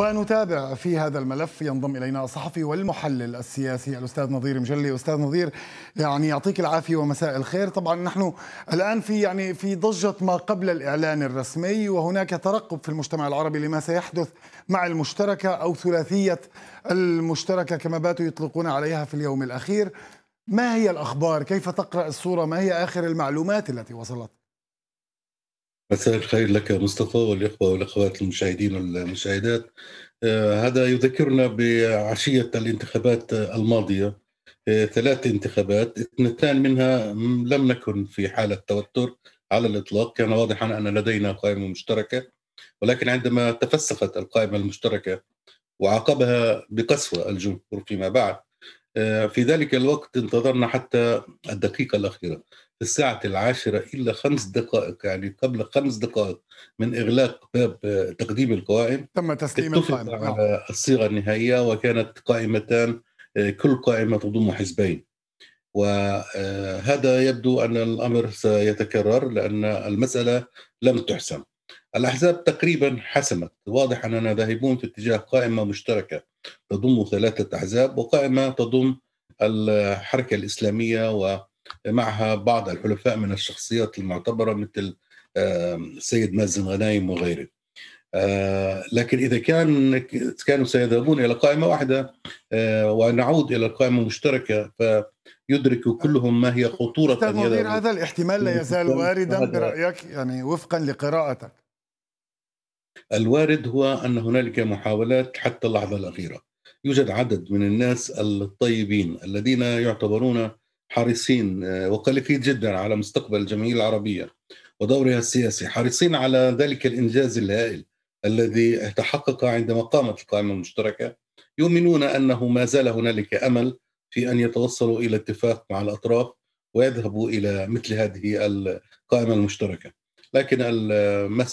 ونتابع في هذا الملف ينضم الينا الصحفي والمحلل السياسي الاستاذ نظير مجلي استاذ نظير يعني يعطيك العافيه ومساء الخير طبعا نحن الان في يعني في ضجه ما قبل الاعلان الرسمي وهناك ترقب في المجتمع العربي لما سيحدث مع المشتركه او ثلاثيه المشتركه كما باتوا يطلقون عليها في اليوم الاخير ما هي الاخبار كيف تقرا الصوره ما هي اخر المعلومات التي وصلت مساء الخير لك مصطفى والإخوة والأخوات المشاهدين والمشاهدات آه، هذا يذكرنا بعشية الانتخابات الماضية آه، ثلاث انتخابات اثنتان منها لم نكن في حالة توتر على الإطلاق كان واضحا أن لدينا قائمة مشتركة ولكن عندما تفسخت القائمة المشتركة وعاقبها بقسوة الجمهور فيما بعد آه، في ذلك الوقت انتظرنا حتى الدقيقة الأخيرة في الساعة العاشرة إلا خمس دقائق يعني قبل خمس دقائق من إغلاق باب آه، تقديم القوائم تم تسليم القائمة على نعم. الصيغة النهائية وكانت قائمتان آه، كل قائمة تضم حزبين وهذا يبدو أن الأمر سيتكرر لأن المسألة لم تحسم الأحزاب تقريبا حسمت واضح أننا ذاهبون في اتجاه قائمة مشتركة تضم ثلاثة أحزاب وقائمة تضم الحركة الإسلامية ومعها بعض الحلفاء من الشخصيات المعتبرة مثل السيد مازن غنايم وغيره آه، لكن إذا كان كانوا سيذهبون إلى قائمة واحدة آه، ونعود إلى القائمة المشتركة ف يدرك كلهم ما هي خطورة هذا الاحتمال لا يزال واردا برأيك يعني وفقا لقراءتك الوارد هو أن هنالك محاولات حتى اللحظة الأخيرة يوجد عدد من الناس الطيبين الذين يعتبرون حريصين آه، وقلقين جدا على مستقبل الجمعية العربية ودورها السياسي حريصين على ذلك الإنجاز الهائل الذي تحقق عندما قامت القائمة المشتركة يؤمنون أنه ما زال هنالك أمل في أن يتوصلوا إلى اتفاق مع الأطراف ويذهبوا إلى مثل هذه القائمة المشتركة لكن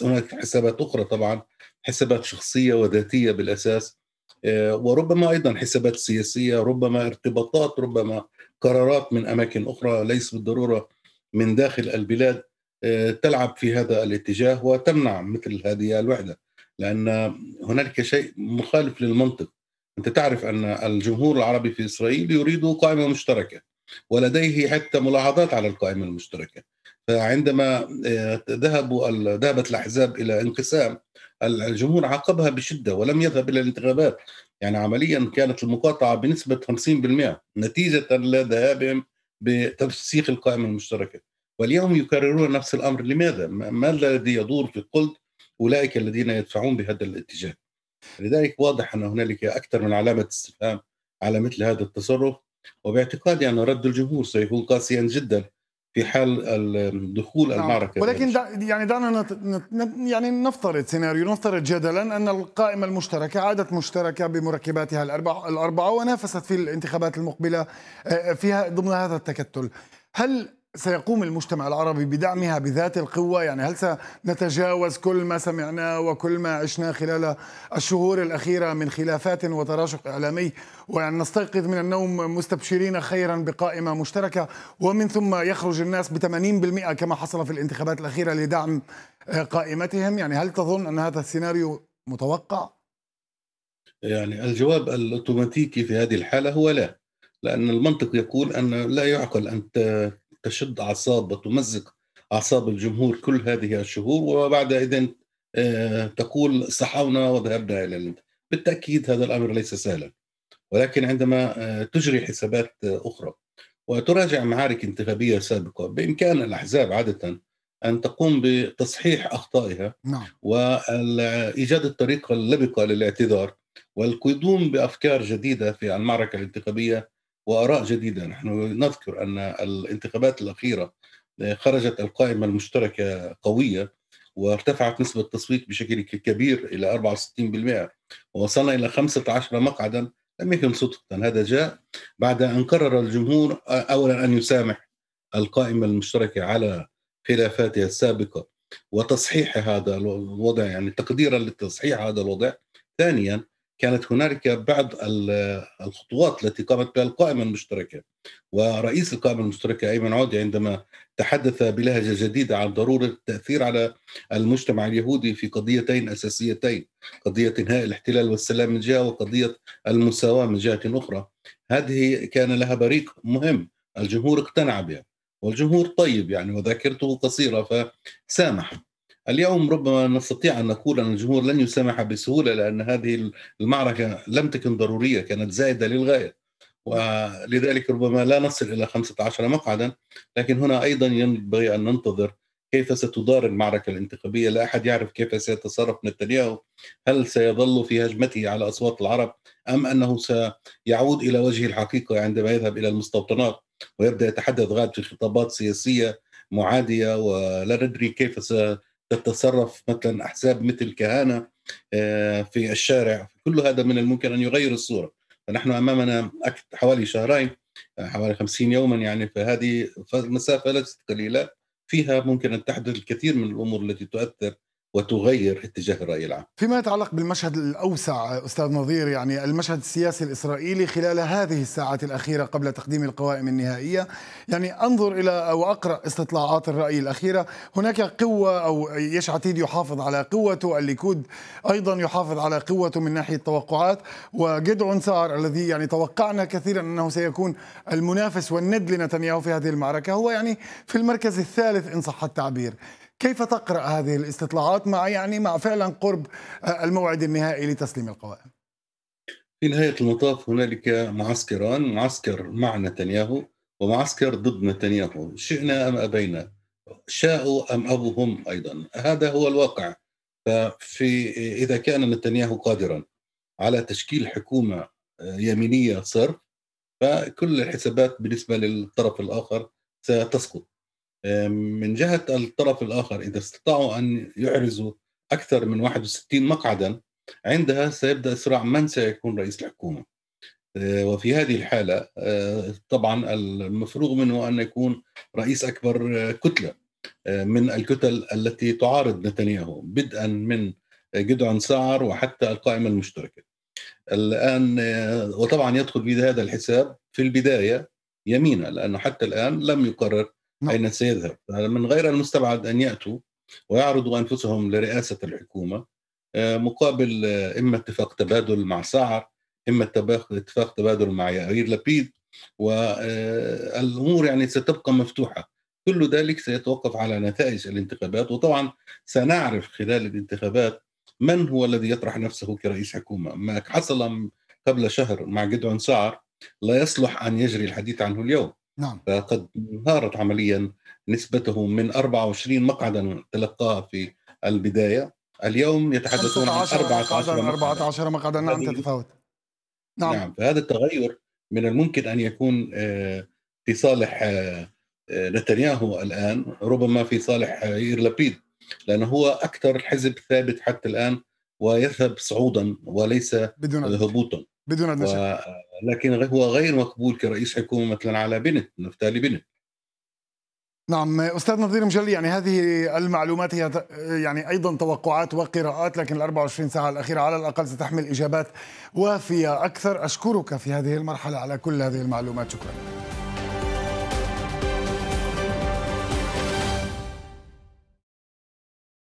هناك حسابات أخرى طبعا حسابات شخصية وذاتية بالأساس آه، وربما أيضا حسابات سياسية ربما ارتباطات ربما قرارات من أماكن أخرى ليس بالضرورة من داخل البلاد آه، تلعب في هذا الاتجاه وتمنع مثل هذه الوحدة لأن هنالك شيء مخالف للمنطق أنت تعرف أن الجمهور العربي في إسرائيل يريد قائمة مشتركة ولديه حتى ملاحظات على القائمة المشتركة فعندما آه، ذهبوا ذهبت الاحزاب الى انقسام الجمهور عاقبها بشده ولم يذهب الى الانتخابات يعني عمليا كانت المقاطعه بنسبه 50% نتيجه لذهابهم بتفسيخ القائمه المشتركه واليوم يكررون نفس الامر لماذا؟ ما الذي يدور في قلب اولئك الذين يدفعون بهذا الاتجاه لذلك واضح ان هنالك اكثر من علامه استفهام على مثل هذا التصرف وباعتقادي ان رد الجمهور سيكون قاسيا جدا في حال دخول نعم. المعركه ولكن دا يعني دعنا نت... نت... يعني نفترض سيناريو نفترض جدلا ان القائمه المشتركه عادت مشتركه بمركباتها الاربعه الاربعه ونافست في الانتخابات المقبله آه، آه، فيها ضمن هذا التكتل هل سيقوم المجتمع العربي بدعمها بذات القوة يعني هل سنتجاوز كل ما سمعناه وكل ما عشناه خلال الشهور الأخيرة من خلافات وتراشق إعلامي ويعني نستيقظ من النوم مستبشرين خيرا بقائمة مشتركة ومن ثم يخرج الناس ب 80% كما حصل في الانتخابات الأخيرة لدعم آه، قائمتهم يعني هل تظن أن هذا السيناريو متوقع؟ يعني الجواب الأوتوماتيكي في هذه الحالة هو لا لأن المنطق يقول أن لا يعقل أن تشد اعصاب وتمزق اعصاب الجمهور كل هذه الشهور وبعد اذن آه، تقول صحونا وذهبنا الى الهند بالتاكيد هذا الامر ليس سهلا ولكن عندما آه، تجري حسابات آه، اخرى وتراجع معارك انتخابيه سابقه بامكان الاحزاب عاده ان تقوم بتصحيح اخطائها نعم. وايجاد الطريقه اللبقه للاعتذار والقدوم بافكار جديده في المعركه الانتخابيه واراء جديده نحن نذكر ان الانتخابات الاخيره آه، خرجت القائمه المشتركه قويه وارتفعت نسبه التصويت بشكل كبير الى 64% ووصلنا الى 15 مقعدا لم يكن صدفه هذا جاء بعد ان قرر الجمهور آه، اولا ان يسامح القائمه المشتركه على خلافاتها السابقه وتصحيح هذا الوضع يعني تقديرا لتصحيح هذا الوضع ثانيا كانت هنالك بعض الخطوات التي قامت بها القائمة المشتركة ورئيس القائمة المشتركة أيمن عودي عندما تحدث بلهجة جديدة عن ضرورة التأثير على المجتمع اليهودي في قضيتين أساسيتين قضية إنهاء الاحتلال والسلام من جهة وقضية المساواة من جهة أخرى هذه كان لها بريق مهم الجمهور اقتنع بها والجمهور طيب يعني وذاكرته قصيرة فسامح اليوم ربما نستطيع أن نقول أن الجمهور لن يسامح بسهولة لأن هذه المعركة لم تكن ضرورية كانت زائدة للغاية ولذلك ربما لا نصل إلى 15 مقعدا لكن هنا أيضا ينبغي أن ننتظر كيف ستدار المعركة الانتخابية لا أحد يعرف كيف سيتصرف نتنياهو هل سيظل في هجمته على أصوات العرب أم أنه سيعود إلى وجه الحقيقة عندما يذهب إلى المستوطنات ويبدأ يتحدث غاد في خطابات سياسية معادية ولا ندري كيف تتصرف مثلا احزاب مثل كهانه آه، في الشارع كل هذا من الممكن ان يغير الصوره فنحن امامنا حوالي شهرين آه، حوالي 50 يوما يعني فهذه مسافه ليست قليله فيها ممكن ان تحدث الكثير من الامور التي تؤثر وتغير اتجاه الرأي العام فيما يتعلق بالمشهد الأوسع أستاذ نظير يعني المشهد السياسي الإسرائيلي خلال هذه الساعات الأخيرة قبل تقديم القوائم النهائية يعني أنظر إلى أو أقرأ استطلاعات الرأي الأخيرة هناك قوة أو يش عتيد يحافظ على قوته الليكود أيضا يحافظ على قوته من ناحية التوقعات، وجدعون سار الذي يعني توقعنا كثيرا أنه سيكون المنافس والند لنتنياهو في هذه المعركة هو يعني في المركز الثالث إن صح التعبير كيف تقرأ هذه الاستطلاعات مع يعني مع فعلا قرب آه، الموعد النهائي لتسليم القوائم في نهاية المطاف هنالك معسكران معسكر مع نتنياهو ومعسكر ضد نتنياهو شئنا أم أبينا شاءوا أم أبوا هم أيضا هذا هو الواقع ففي إذا كان نتنياهو قادرا على تشكيل حكومة آه، يمينية صرف فكل الحسابات بالنسبة للطرف الآخر ستسقط من جهة الطرف الآخر إذا استطاعوا أن يحرزوا أكثر من 61 مقعدا عندها سيبدأ صراع من سيكون رئيس الحكومة آه، وفي هذه الحالة آه، طبعا المفروغ منه أن يكون رئيس أكبر آه، كتلة من الكتل التي تعارض نتنياهو بدءا من جدعون سعر وحتى القائمة المشتركة الآن وطبعا يدخل في هذا الحساب في البداية يمينا لأنه حتى الآن لم يقرر نعم. أين سيذهب آه، من غير المستبعد أن يأتوا ويعرضوا أنفسهم لرئاسة الحكومة آه، مقابل آه، إما اتفاق تبادل مع سعر إما اتفاق تبادل مع يائير لبيد والأمور يعني ستبقى مفتوحة كل ذلك سيتوقف على نتائج الانتخابات وطبعا سنعرف خلال الانتخابات من هو الذي يطرح نفسه كرئيس حكومة ما حصل قبل شهر مع جدعون سعر لا يصلح أن يجري الحديث عنه اليوم نعم فقد انهارت عمليا نسبته من 24 مقعدا تلقاه في البدايه اليوم يتحدثون عن 14 مقعدا 14 مقعدا نعم تتفاوت نعم نعم فهذا التغير من الممكن ان يكون آه، في صالح آه، آه، نتنياهو الان ربما في صالح يير لابيد لانه هو اكثر حزب ثابت حتى الان ويذهب صعودا وليس بدون هبوطا بدون ادنى و... لكن هو غير مقبول كرئيس حكومه مثلا على بنت نفتالي بنت نعم استاذ نظير مجلي يعني هذه المعلومات هي يعني ايضا توقعات وقراءات لكن ال 24 ساعه الاخيره على الاقل ستحمل اجابات وافيه اكثر اشكرك في هذه المرحله على كل هذه المعلومات شكرا